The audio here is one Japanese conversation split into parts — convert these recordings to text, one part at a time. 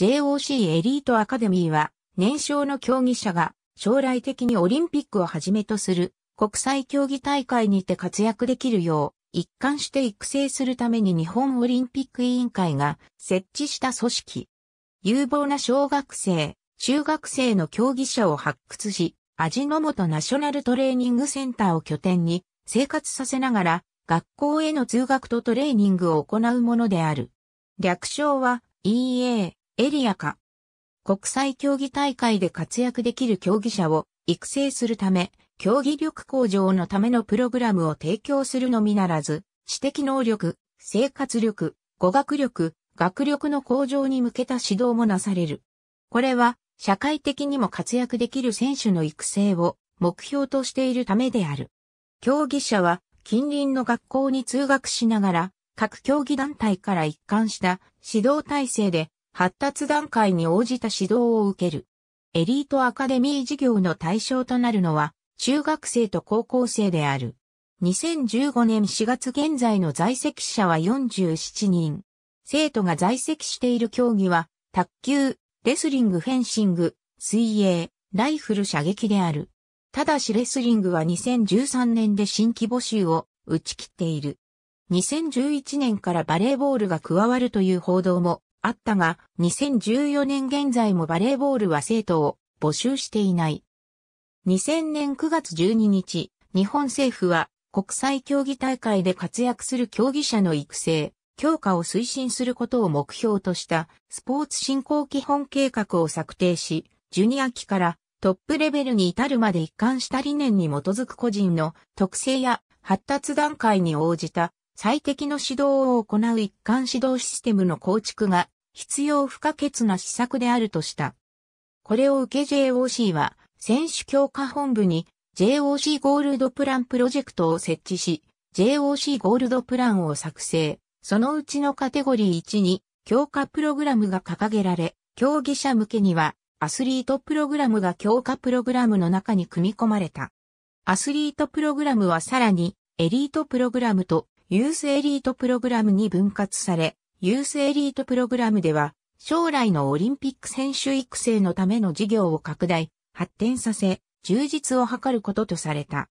JOC エリートアカデミーは、年少の競技者が将来的にオリンピックをはじめとする国際競技大会にて活躍できるよう、一貫して育成するために日本オリンピック委員会が設置した組織。有望な小学生、中学生の競技者を発掘し、味の素ナショナルトレーニングセンターを拠点に生活させながら学校への通学とトレーニングを行うものである。略称は EA。エリア化。国際競技大会で活躍できる競技者を育成するため、競技力向上のためのプログラムを提供するのみならず、知的能力、生活力、語学力、学力の向上に向けた指導もなされる。これは、社会的にも活躍できる選手の育成を目標としているためである。競技者は近隣の学校に通学しながら、各競技団体から一貫した指導体制で発達段階に応じた指導を受ける。エリートアカデミー事業の対象となるのは、中学生と高校生である。2015年4月現在の在籍者は47人。生徒が在籍している競技は、卓球、レスリング、フェンシング、水泳、ライフル射撃である。ただしレスリングは2013年で新規募集を打ち切っている。2011年からバレーボールが加わるという報道もあったが、2014年現在もバレーボールは生徒を募集していない。2000年9月12日、日本政府は国際競技大会で活躍する競技者の育成、強化を推進することを目標としたスポーツ振興基本計画を策定し、ジュニア期からトップレベルに至るまで一貫した理念に基づく個人の特性や発達段階に応じた最適の指導を行う一貫指導システムの構築が必要不可欠な施策であるとした。これを受け JOC は選手強化本部に JOC ゴールドプランプロジェクトを設置し、JOC ゴールドプランを作成、そのうちのカテゴリー1に強化プログラムが掲げられ、競技者向けにはアスリートプログラムが強化プログラムの中に組み込まれた。アスリートプログラムはさらにエリートプログラムとユースエリートプログラムに分割され、ユースエリートプログラムでは、将来のオリンピック選手育成のための事業を拡大、発展させ、充実を図ることとされた。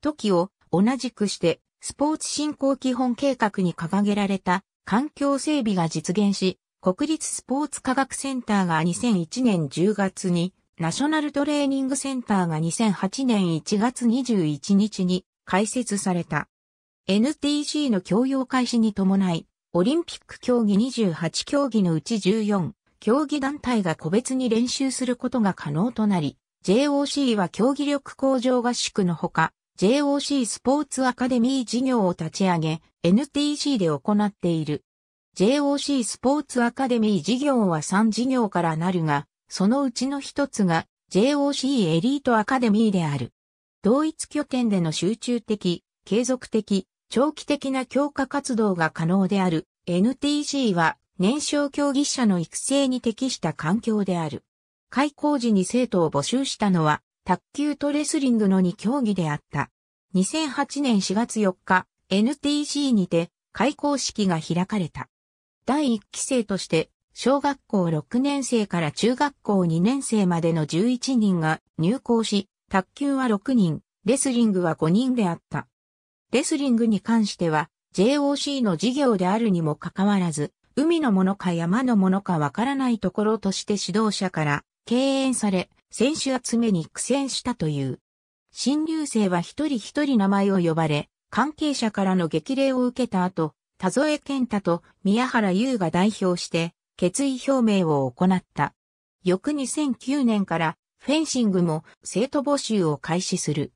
時を同じくして、スポーツ振興基本計画に掲げられた環境整備が実現し、国立スポーツ科学センターが2001年10月に、ナショナルトレーニングセンターが2008年1月21日に開設された。NTC の教養開始に伴い、オリンピック競技28競技のうち14、競技団体が個別に練習することが可能となり、JOC は競技力向上合宿のほか、JOC スポーツアカデミー事業を立ち上げ、NTC で行っている。JOC スポーツアカデミー事業は3事業からなるが、そのうちの一つが JOC エリートアカデミーである。同一拠点での集中的、継続的、長期的な強化活動が可能である NTC は年少競技者の育成に適した環境である。開校時に生徒を募集したのは卓球とレスリングの2競技であった。2008年4月4日、NTC にて開校式が開かれた。第1期生として小学校6年生から中学校2年生までの11人が入校し、卓球は6人、レスリングは5人であった。レスリングに関しては、JOC の事業であるにもかかわらず、海のものか山のものかわからないところとして指導者から敬遠され、選手集めに苦戦したという。新入生は一人一人名前を呼ばれ、関係者からの激励を受けた後、田添健太と宮原優が代表して、決意表明を行った。翌2009年から、フェンシングも生徒募集を開始する。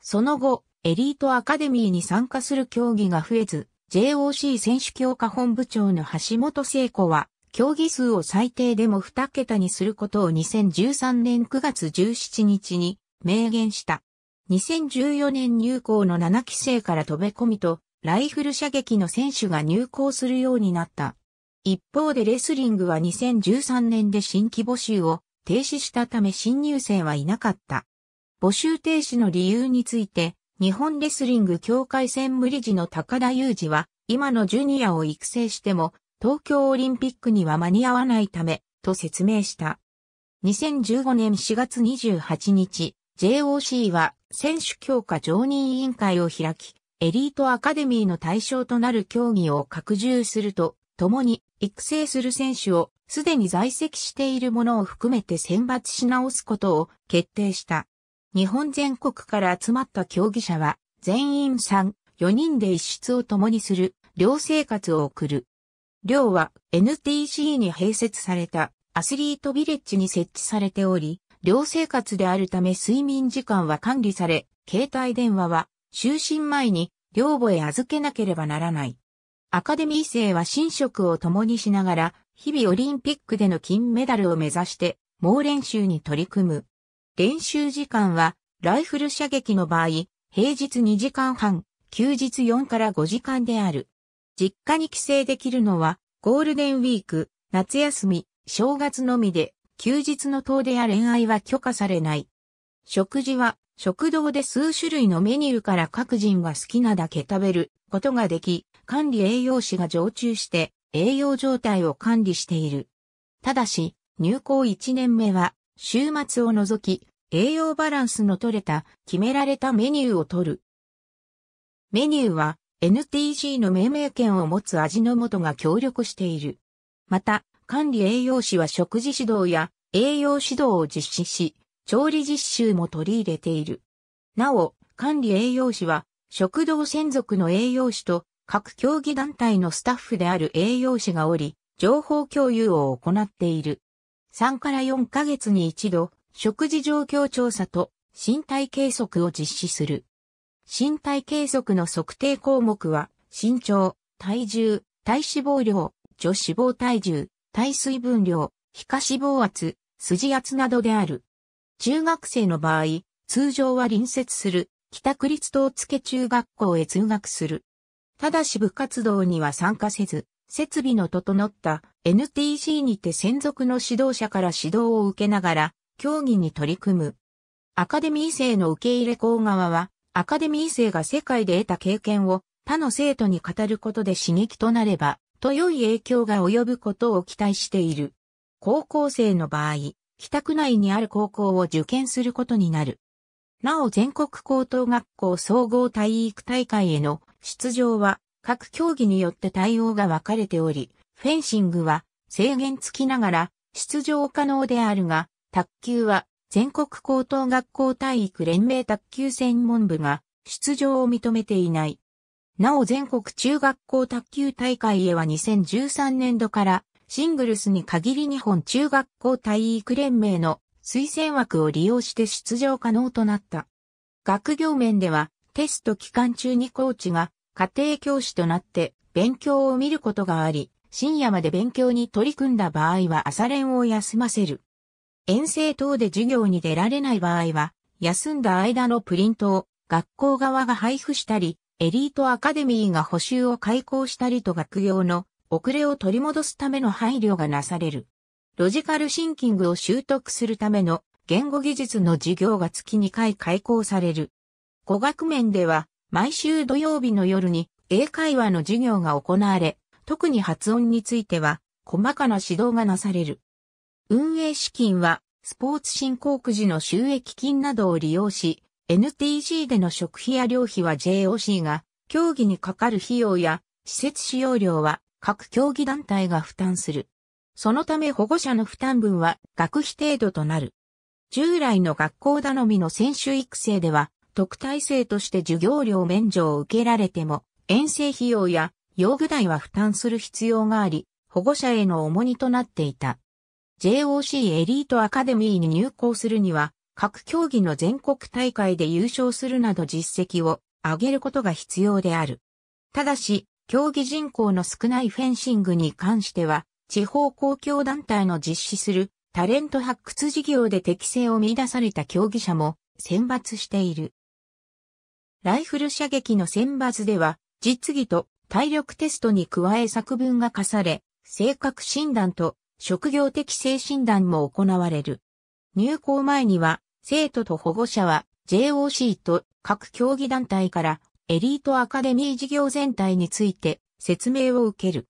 その後、エリートアカデミーに参加する競技が増えず、JOC 選手強化本部長の橋本聖子は、競技数を最低でも2桁にすることを2013年9月17日に明言した。2014年入校の7期生から飛べ込みと、ライフル射撃の選手が入校するようになった。一方でレスリングは2013年で新規募集を停止したため新入生はいなかった。募集停止の理由について、日本レスリング協会専務理事の高田裕二は、今のジュニアを育成しても、東京オリンピックには間に合わないため、と説明した。2015年4月28日、JOC は選手強化常任委員会を開き、エリートアカデミーの対象となる競技を拡充すると、共に育成する選手をすでに在籍しているものを含めて選抜し直すことを決定した。日本全国から集まった競技者は、全員3、4人で一室を共にする、寮生活を送る。寮は NTC に併設されたアスリートビレッジに設置されており、寮生活であるため睡眠時間は管理され、携帯電話は就寝前に寮母へ預けなければならない。アカデミー生は寝食を共にしながら、日々オリンピックでの金メダルを目指して、猛練習に取り組む。練習時間は、ライフル射撃の場合、平日2時間半、休日4から5時間である。実家に帰省できるのは、ゴールデンウィーク、夏休み、正月のみで、休日の遠出や恋愛は許可されない。食事は、食堂で数種類のメニューから各人が好きなだけ食べることができ、管理栄養士が常駐して、栄養状態を管理している。ただし、入校1年目は、週末を除き、栄養バランスの取れた決められたメニューを取る。メニューは NTG の命名権を持つ味の素が協力している。また、管理栄養士は食事指導や栄養指導を実施し、調理実習も取り入れている。なお、管理栄養士は食堂専属の栄養士と各競技団体のスタッフである栄養士がおり、情報共有を行っている。3から4ヶ月に一度、食事状況調査と身体計測を実施する。身体計測の測定項目は、身長、体重、体脂肪量、子、脂肪体重、体水分量、皮下脂肪圧、筋圧などである。中学生の場合、通常は隣接する北区立東付中学校へ通学する。ただし部活動には参加せず、設備の整った NTC にて専属の指導者から指導を受けながら、競技に取り組む。アカデミー生の受け入れ校側は、アカデミー生が世界で得た経験を他の生徒に語ることで刺激となれば、と良い影響が及ぶことを期待している。高校生の場合、帰宅内にある高校を受験することになる。なお全国高等学校総合体育大会への出場は各競技によって対応が分かれており、フェンシングは制限付きながら出場可能であるが、卓球は全国高等学校体育連盟卓球専門部が出場を認めていない。なお全国中学校卓球大会へは2013年度からシングルスに限り日本中学校体育連盟の推薦枠を利用して出場可能となった。学業面ではテスト期間中にコーチが家庭教師となって勉強を見ることがあり、深夜まで勉強に取り組んだ場合は朝練を休ませる。遠征等で授業に出られない場合は、休んだ間のプリントを学校側が配布したり、エリートアカデミーが補修を開講したりと学業の遅れを取り戻すための配慮がなされる。ロジカルシンキングを習得するための言語技術の授業が月2回開講される。語学面では毎週土曜日の夜に英会話の授業が行われ、特に発音については細かな指導がなされる。運営資金はスポーツ振興区時の収益金などを利用し、NTG での食費や料費は JOC が、競技にかかる費用や施設使用料は各競技団体が負担する。そのため保護者の負担分は学費程度となる。従来の学校頼みの選手育成では特待生として授業料免除を受けられても、遠征費用や用具代は負担する必要があり、保護者への重荷となっていた。JOC エリートアカデミーに入校するには、各競技の全国大会で優勝するなど実績を上げることが必要である。ただし、競技人口の少ないフェンシングに関しては、地方公共団体の実施するタレント発掘事業で適性を見出された競技者も選抜している。ライフル射撃の選抜では、実技と体力テストに加え作文が課され、性格診断と職業適性診断も行われる。入校前には、生徒と保護者は JOC と各競技団体からエリートアカデミー事業全体について説明を受ける。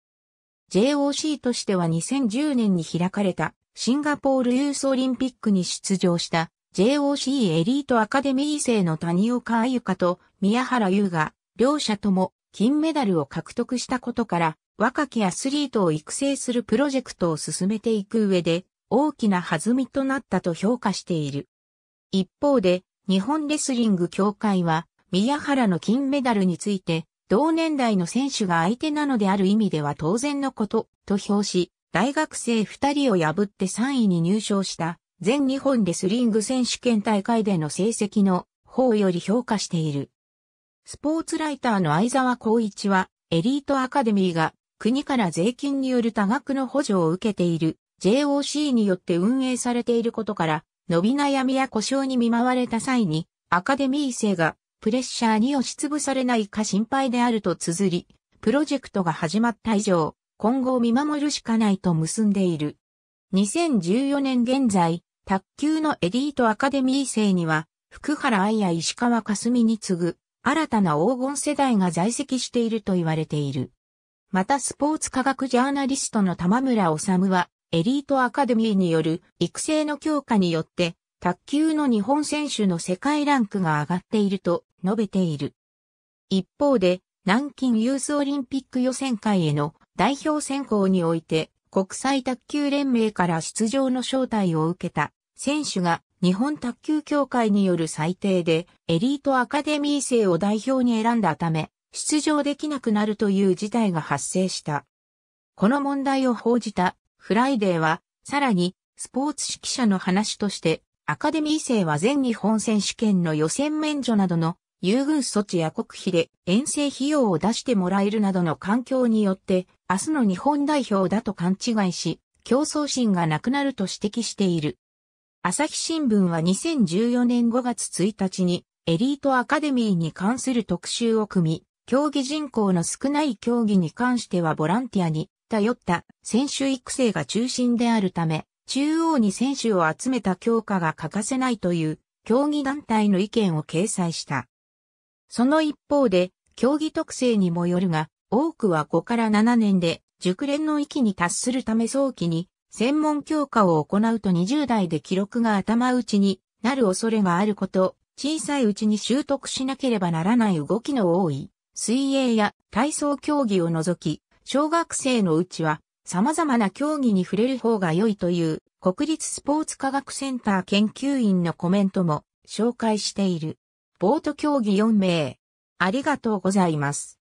JOC としては2010年に開かれたシンガポールユースオリンピックに出場した JOC エリートアカデミー生の谷岡あゆかと宮原優が、両者とも金メダルを獲得したことから、若きアスリートを育成するプロジェクトを進めていく上で、大きな弾みとなったと評価している。一方で、日本レスリング協会は、宮原の金メダルについて、同年代の選手が相手なのである意味では当然のこと、と評し、大学生二人を破って3位に入賞した全日本レスリング選手権大会での成績の方より評価している。スポーツライターの相沢光一は、エリートアカデミーが国から税金による多額の補助を受けている JOC によって運営されていることから、伸び悩みや故障に見舞われた際に、アカデミー生がプレッシャーに押しつぶされないか心配であると綴り、プロジェクトが始まった以上、今後を見守るしかないと結んでいる。2014年現在、卓球のエリートアカデミー生には、福原愛や石川すみに次ぐ、新たな黄金世代が在籍していると言われている。またスポーツ科学ジャーナリストの玉村治は、エリートアカデミーによる育成の強化によって、卓球の日本選手の世界ランクが上がっていると述べている。一方で、南京ユースオリンピック予選会への代表選考において、国際卓球連盟から出場の招待を受けた選手が日本卓球協会による裁定でエリートアカデミー生を代表に選んだため出場できなくなるという事態が発生した。この問題を報じたフライデーはさらにスポーツ指揮者の話としてアカデミー生は全日本選手権の予選免除などの優遇措置や国費で遠征費用を出してもらえるなどの環境によって、明日の日本代表だと勘違いし、競争心がなくなると指摘している。朝日新聞は2014年5月1日にエリートアカデミーに関する特集を組み、競技人口の少ない競技に関してはボランティアに頼った選手育成が中心であるため、中央に選手を集めた強化が欠かせないという競技団体の意見を掲載した。その一方で、競技特性にもよるが、多くは5から7年で、熟練の域に達するため早期に、専門強化を行うと20代で記録が頭打ちになる恐れがあること、小さいうちに習得しなければならない動きの多い、水泳や体操競技を除き、小学生のうちは様々な競技に触れる方が良いという国立スポーツ科学センター研究員のコメントも紹介している。ボート競技4名。ありがとうございます。